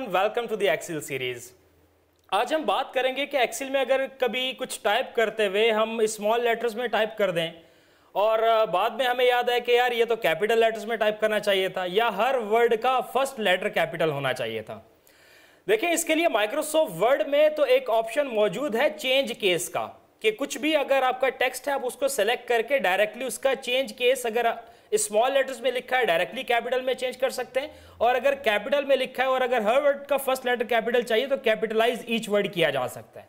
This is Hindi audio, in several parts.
everyone welcome to the Excel series आज हम बात करेंगे कि एक्सेल में अगर कभी कुछ टाइप करते हुए हम स्मॉल लेटर्स में टाइप कर दें और बाद में हमें याद है कि यार ये तो कैपिटल लेटर्स में टाइप करना चाहिए था या हर वर्ड का फर्स्ट लेटर कैपिटल होना चाहिए था देखिए इसके लिए माइक्रोसॉफ्ट वर्ड में तो एक ऑप्शन मौजूद है चेंज केस का कि कुछ भी अगर आपका टेक्स्ट है आप उसको सेलेक्ट करके डायरेक्टली उसका चेंज केस अगर स्मॉल लेटर्स में लिखा है डायरेक्टली कैपिटल में चेंज कर सकते हैं और अगर कैपिटल में लिखा है और अगर हर वर्ड का फर्स्ट लेटर कैपिटल चाहिए तो कैपिटलाइज ईच वर्ड किया जा सकता है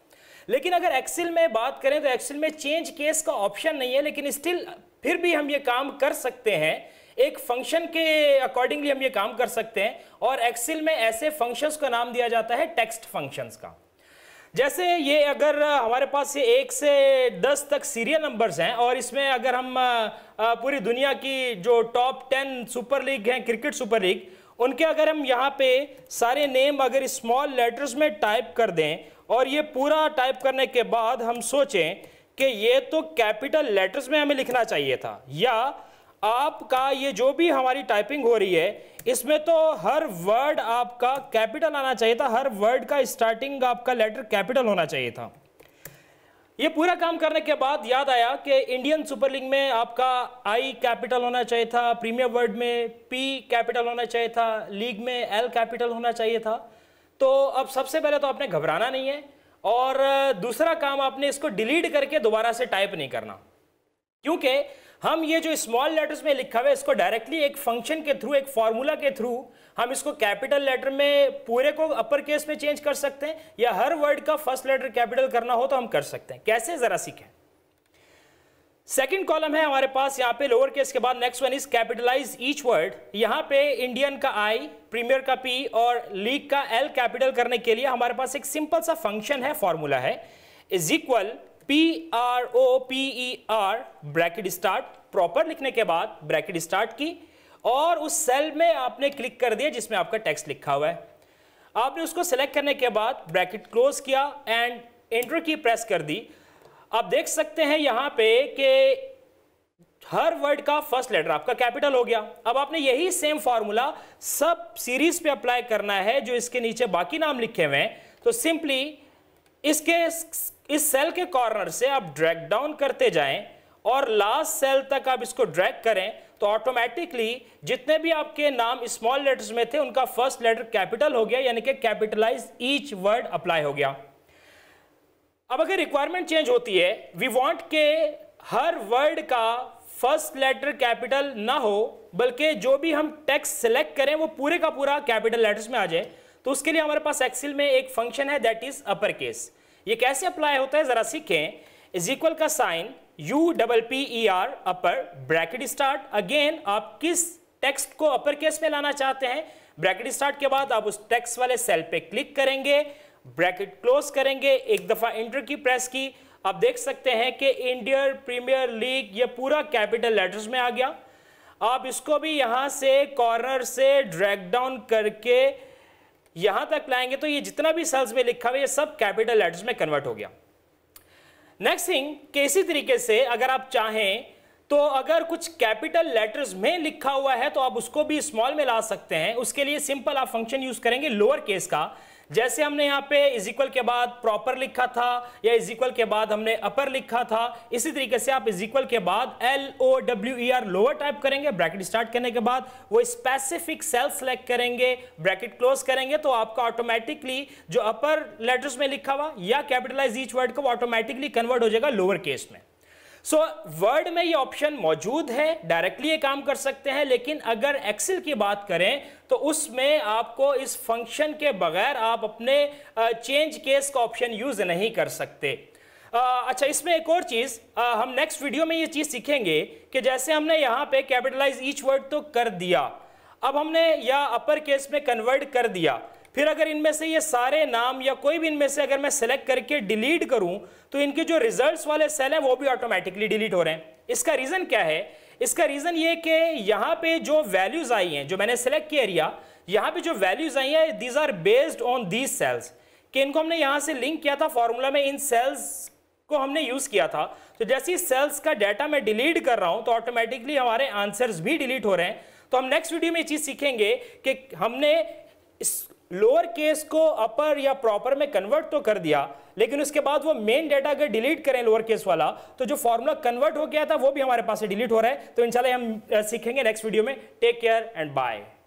लेकिन अगर एक्सेल में बात करें तो एक्सेल में चेंज केस का ऑप्शन नहीं है लेकिन स्टिल फिर भी हम ये काम कर सकते हैं एक फंक्शन के अकॉर्डिंगली हम ये काम कर सकते हैं और एक्सेल में ऐसे फंक्शंस का नाम दिया जाता है टेक्स्ट फंक्शंस का जैसे ये अगर हमारे पास ये एक से दस तक सीरियल नंबर्स हैं और इसमें अगर हम पूरी दुनिया की जो टॉप टेन सुपर लीग हैं क्रिकेट सुपर लीग उनके अगर हम यहाँ पे सारे नेम अगर स्मॉल लेटर्स में टाइप कर दें और ये पूरा टाइप करने के बाद हम सोचें कि ये तो कैपिटल लेटर्स में हमें लिखना चाहिए था या आपका ये जो भी हमारी टाइपिंग हो रही है इसमें तो हर वर्ड आपका कैपिटल आना चाहिए था हर वर्ड का स्टार्टिंग आपका लेटर कैपिटल होना चाहिए था ये पूरा काम करने के बाद याद आया कि इंडियन सुपर लीग में आपका आई कैपिटल होना चाहिए था प्रीमियर वर्ड में पी कैपिटल होना चाहिए था लीग में एल कैपिटल होना चाहिए था तो अब सबसे पहले तो आपने घबराना नहीं है और दूसरा काम आपने इसको डिलीट करके दोबारा से टाइप नहीं करना क्योंकि हम ये जो स्मॉल लेटर्स में लिखा हुआ है इसको डायरेक्टली एक फंक्शन के थ्रू एक फॉर्मूला के थ्रू हम इसको कैपिटल लेटर में पूरे को अपर केस में चेंज कर सकते हैं या हर वर्ड का फर्स्ट लेटर कैपिटल करना हो तो हम कर सकते हैं कैसे जरा सीखें सेकेंड कॉलम है हमारे पास यहाँ पे लोअर केस के बाद next one is capitalise each word यहाँ पे इंडियन का आई प्रीमियर का पी और लीग का एल कैपिटल करने के लिए हमारे पास एक सिंपल सा फंक्शन है फॉर्मूला है is equal P R O P E R bracket start proper लिखने के बाद ब्रैकेट स्टार्ट की और उस सेल में आपने क्लिक कर दिया जिसमें आपका टेक्स्ट लिखा हुआ है आपने उसको सेलेक्ट करने के बाद ब्रैकेट क्लोज किया एंड एंटर की प्रेस कर दी आप देख सकते हैं यहां पे कि हर वर्ड का फर्स्ट लेटर आपका कैपिटल हो गया अब आपने यही सेम फॉर्मूला सब सीरीज पे अप्लाई करना है जो इसके नीचे बाकी नाम लिखे हुए हैं तो सिंपली इसके इस सेल के कॉर्नर से आप ड्रैग डाउन करते जाएं और लास्ट सेल तक आप इसको ड्रैग करें तो ऑटोमेटिकली जितने भी आपके नाम स्मॉल लेटर्स में थे उनका फर्स्ट लेटर कैपिटल हो गया यानी कि कैपिटलाइज ईच वर्ड अप्लाई हो गया अब अगर रिक्वायरमेंट चेंज होती है वी वांट के हर वर्ड का फर्स्ट लेटर कैपिटल ना हो बल्कि जो भी हम टेक्स्ट सेलेक्ट करें वो पूरे का पूरा कैपिटल लेटर्स में आ जाए तो उसके लिए हमारे पास एक्सेल में एक फंक्शन है दैट इज अपर केस ये कैसे अप्लाई होता है जरा सीखें इज इक्वल का sign U double P E R upper bracket start again आप किस टेक्स्ट को अपर केस में लाना चाहते हैं ब्रैकेट स्टार्ट के बाद आप उस टेक्स्ट वाले सेल पे क्लिक करेंगे ब्रैकेट क्लोज करेंगे एक दफा इंटर की प्रेस की आप देख सकते हैं कि इंडियन प्रीमियर लीग ये पूरा कैपिटल लेटर्स में आ गया आप इसको भी यहां से कॉर्नर से ड्रैग डाउन करके यहां तक लाएंगे तो ये जितना भी सेल्स में लिखा हुआ ये सब कैपिटल लेटर्स में कन्वर्ट हो गया नेक्स्ट थिंग इसी तरीके से अगर आप चाहें तो अगर कुछ कैपिटल लेटर्स में लिखा हुआ है तो आप उसको भी स्मॉल में ला सकते हैं उसके लिए सिंपल आप फंक्शन यूज करेंगे लोअर केस का जैसे हमने यहाँ पे इज इक्वल के बाद प्रॉपर लिखा था या इज इक्वल के बाद हमने अपर लिखा था इसी तरीके से आप इज इक्वल के बाद L O W E R lower टाइप करेंगे ब्रैकेट स्टार्ट करने के बाद वो स्पेसिफिक सेल सेलेक्ट करेंगे ब्रैकेट क्लोज करेंगे तो आपका ऑटोमेटिकली जो अपर लेटर्स में लिखा हुआ या कैपिटलाइज ईच वर्ड को ऑटोमेटिकली कन्वर्ट हो जाएगा लोअर केस में सो so, वर्ड में ये ऑप्शन मौजूद है डायरेक्टली ये काम कर सकते हैं लेकिन अगर एक्सेल की बात करें तो उसमें आपको इस फंक्शन के बगैर आप अपने चेंज केस का ऑप्शन यूज नहीं कर सकते अच्छा इसमें एक और चीज़ हम नेक्स्ट वीडियो में ये चीज़ सीखेंगे कि जैसे हमने यहां पे कैपिटलाइज ईच वर्ड तो कर दिया अब हमने या अपर केस में कन्वर्ट कर दिया फिर अगर इनमें से ये सारे नाम या कोई भी इनमें से अगर मैं सेलेक्ट करके डिलीट करूं तो इनके जो रिजल्ट्स वाले सेल हैं वो भी ऑटोमेटिकली डिलीट हो रहे हैं इसका रीज़न क्या है इसका रीज़न ये कि यहाँ पे जो वैल्यूज़ आई हैं जो मैंने सेलेक्ट किया एरिया यहाँ पे जो वैल्यूज़ आई हैं these are based on these cells कि इनको हमने यहाँ से लिंक किया था फॉर्मूला में इन सेल्स को हमने यूज़ किया था तो जैसे ही सेल्स का डाटा मैं डिलीट कर रहा हूँ तो ऑटोमेटिकली हमारे आंसर्स भी डिलीट हो रहे हैं तो हम नेक्स्ट वीडियो में ये चीज़ सीखेंगे कि हमने इस लोअर केस को अपर या प्रॉपर में कन्वर्ट तो कर दिया लेकिन उसके बाद वो मेन डेटा अगर डिलीट करें लोअर केस वाला तो जो फॉर्मूला कन्वर्ट हो गया था वो भी हमारे पास से डिलीट हो रहा है तो इंशाल्लाह हम सीखेंगे नेक्स्ट वीडियो में टेक केयर एंड बाय